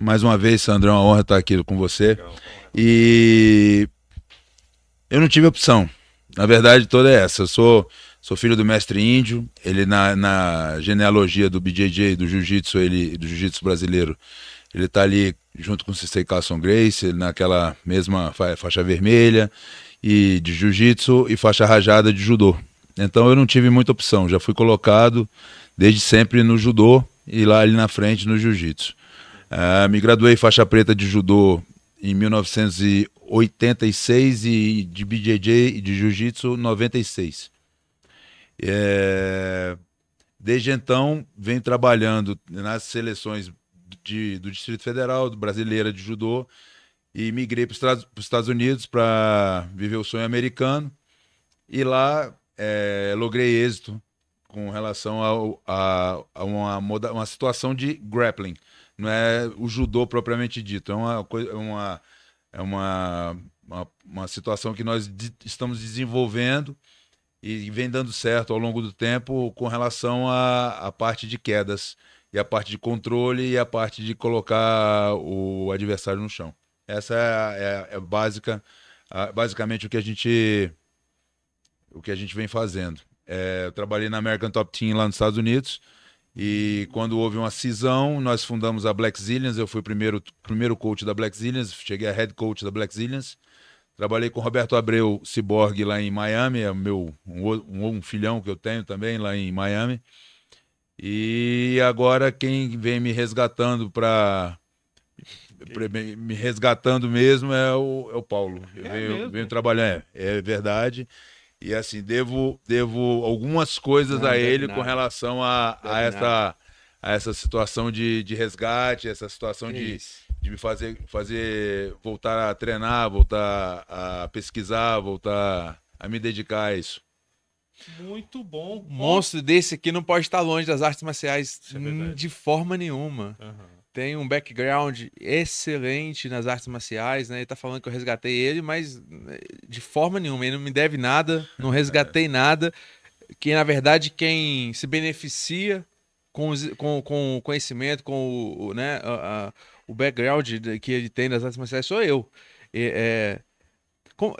Mais uma vez, Sandrão, a honra estar tá aqui com você. E eu não tive opção. Na verdade, toda é essa. Eu sou, sou filho do mestre índio. Ele, na, na genealogia do BJJ, do jiu-jitsu, ele, do jiu-jitsu brasileiro, ele está ali junto com o Sissei Carson Grace, naquela mesma faixa vermelha e de jiu-jitsu e faixa rajada de judô. Então eu não tive muita opção, já fui colocado desde sempre no judô e lá ali na frente no jiu-jitsu. Uh, me graduei faixa preta de judô em 1986 e de BJJ e de jiu-jitsu 96. É... Desde então, venho trabalhando nas seleções de, do Distrito Federal, do Brasileira de Judô, e migrei para os Estados Unidos para viver o sonho americano. E lá é, logrei êxito com relação ao, a, a uma, uma situação de grappling não é o judô propriamente dito. É uma coisa, é uma, é uma, uma, uma situação que nós de, estamos desenvolvendo e vem dando certo ao longo do tempo com relação à parte de quedas e a parte de controle e a parte de colocar o adversário no chão. Essa é, é, é básica, basicamente o que a gente o que a gente vem fazendo. É, eu trabalhei na American Top Team lá nos Estados Unidos e quando houve uma cisão, nós fundamos a Black Zillions. Eu fui o primeiro, primeiro coach da Black Zillions, cheguei a head coach da Black Zillions. Trabalhei com Roberto Abreu Cyborg lá em Miami, é meu, um, um filhão que eu tenho também lá em Miami. E agora quem vem me resgatando para me resgatando mesmo é o, é o Paulo. É eu venho, venho trabalhando, é, é verdade. E assim, devo, devo algumas coisas não, a ele com relação a, a, essa, a essa situação de, de resgate, essa situação de, de me fazer, fazer voltar a treinar, voltar a pesquisar, voltar a me dedicar a isso. Muito bom. Um monstro desse aqui não pode estar longe das artes marciais é de forma nenhuma. Uhum tem um background excelente nas artes marciais, né? Ele tá falando que eu resgatei ele, mas né, de forma nenhuma, ele não me deve nada, não resgatei é. nada. Que na verdade quem se beneficia com, os, com, com o conhecimento, com o, né, a, a, o background que ele tem nas artes marciais sou eu. E, é,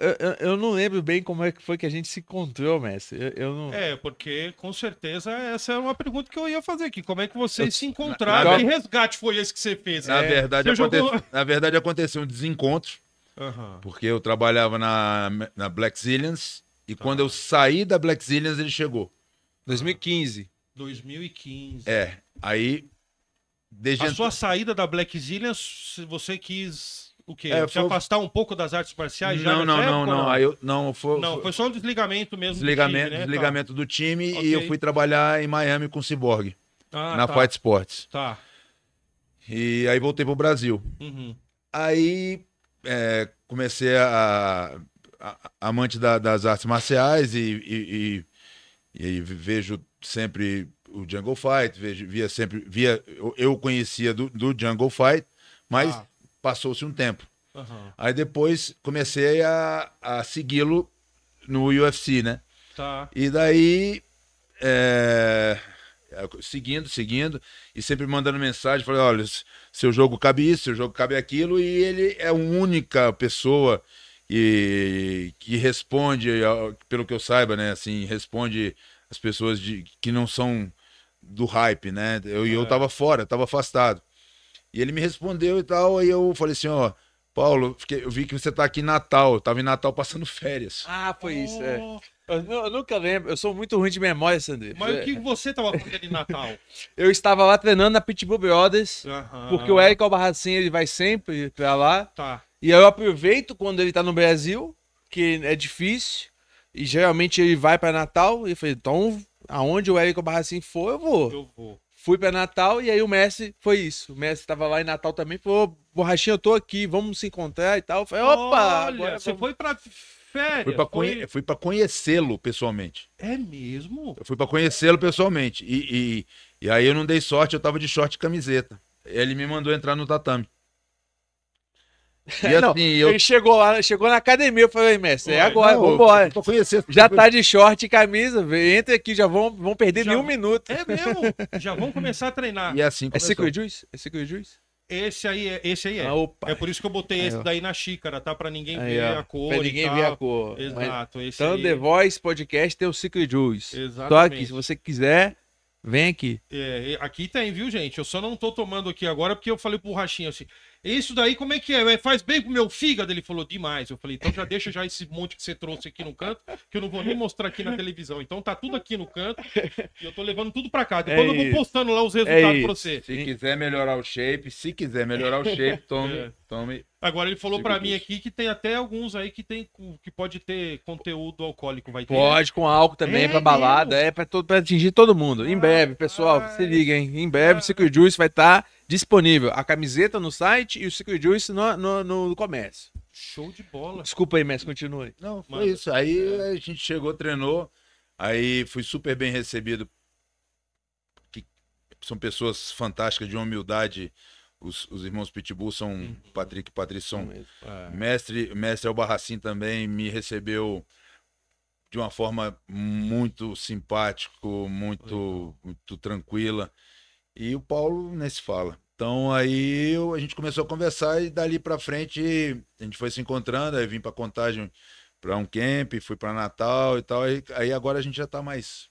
eu, eu, não lembro bem como é que foi que a gente se encontrou, mestre. Eu, eu não... É, porque com certeza essa é uma pergunta que eu ia fazer aqui. Como é que vocês se encontraram? Que resgate foi esse que você fez? Na, é, verdade, você aconte... jogou... na verdade, aconteceu um desencontro. Uhum. Porque eu trabalhava na, na Black Zillions e tá. quando eu saí da Black Zillions ele chegou. 2015. 2015. É. Aí. Desde a ent... sua saída da Black Zillions, você quis o quê? É, se afastar um pouco das artes marciais Não, não, não, época, não. Aí eu, não, foi, não, foi só um desligamento mesmo né? desligamento, do time, né? Desligamento tá. do time okay. e eu fui trabalhar em Miami com o Cyborg, ah, na tá. Fight Sports. Tá. E aí voltei pro Brasil. Uhum. Aí é, comecei a, a, amante da, das artes marciais e, e, e, e vejo sempre o Jungle Fight, vejo, via sempre, via, eu, eu conhecia do, do Jungle Fight, mas ah. Passou-se um tempo. Uhum. Aí depois comecei a, a segui-lo no UFC, né? Tá. E daí. É, é... Seguindo, seguindo, e sempre mandando mensagem, falei, olha, seu jogo cabe isso, seu jogo cabe aquilo, e ele é a única pessoa e que responde, é, pelo que eu saiba, né? Assim, responde as pessoas de, que não são do hype, né? Eu, é. eu tava fora, tava afastado. E ele me respondeu e tal. Aí eu falei assim, ó. Paulo, eu vi que você tá aqui em Natal. Eu tava em Natal passando férias. Ah, foi oh. isso, é. Oh. Eu, eu, nunca lembro. Eu sou muito ruim de memória, Sandro. Mas o é. que você tava fazendo em Natal? eu estava lá treinando na Pitbull Brothers. Uh -huh. Porque o Eric Albarracin, ele vai sempre pra lá. Tá. E eu aproveito quando ele tá no Brasil, que é difícil. E geralmente ele vai para Natal. E eu falei, então, aonde o Eric Albarracin for, eu vou. Eu vou. Fui para Natal e aí o Messi foi isso. O Messi estava lá em Natal também, falou: "Borrachinha, eu tô aqui, vamos se encontrar e tal". foi falei: "Opa, Olha, agora você vamos... foi para férias". Fui para fui para conhecê-lo pessoalmente. É mesmo? Eu fui para conhecê-lo pessoalmente. E, e, e aí eu não dei sorte, eu tava de short e camiseta. Ele me mandou entrar no tatame. E não, assim, eu... Ele chegou lá, chegou na academia, eu falei, mestre, é agora, não, vambora. Eu conhecendo, já tipo tá de short e camisa, entra aqui, já vão, vão perder já, nenhum minuto. É mesmo, já vão começar a treinar. E é assim é começou. É Secret Juice? É Secret Juice? Esse aí é, esse aí é. Ah, é por isso que eu botei aí, esse daí na xícara, tá? Pra ninguém aí, ver ó. a cor. Pra ninguém ver a cor. Exato, esse Então, aí... The Voice Podcast tem o Secret Juice. Exatamente. aqui, se você quiser, Vem aqui. É, aqui tem, viu, gente? Eu só não tô tomando aqui agora porque eu falei pro Rachinho assim: isso daí, como é que é? é? Faz bem pro meu fígado? Ele falou, demais. Eu falei, então já deixa já esse monte que você trouxe aqui no canto, que eu não vou nem mostrar aqui na televisão. Então tá tudo aqui no canto e eu tô levando tudo pra cá. Depois é eu vou postando lá os é resultados é pra você. Se quiser melhorar o shape, se quiser melhorar o shape, tome, é. tome. Agora ele falou para mim aqui que tem até alguns aí que tem que pode ter conteúdo alcoólico, vai ter. Né? Pode com álcool também é para balada, mesmo? é para atingir todo mundo. Em ah, breve, pessoal, se liga, hein? Em breve, o ah. Juice vai estar tá disponível a camiseta no site e o Secret Juice no, no, no comércio. Show de bola. Desculpa aí, Messi, continue. Não, foi Manda. isso. Aí é. a gente chegou, treinou, aí fui super bem recebido. Que são pessoas fantásticas, de uma humildade. Os, os irmãos Pitbull são uhum. Patrick e Patrício é. mestre, mestre Albarracim também me recebeu de uma forma muito simpático, muito, então. muito tranquila. E o Paulo nem se fala. Então aí eu, a gente começou a conversar e dali para frente a gente foi se encontrando, aí vim para Contagem para um camp, fui para Natal e tal. Aí, aí agora a gente já está mais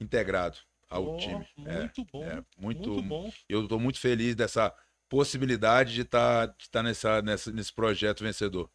integrado ao oh, time. É, muito é, bom. É, muito, muito, bom. Eu estou muito feliz dessa possibilidade de estar tá, de tá nessa, nessa, nesse projeto vencedor.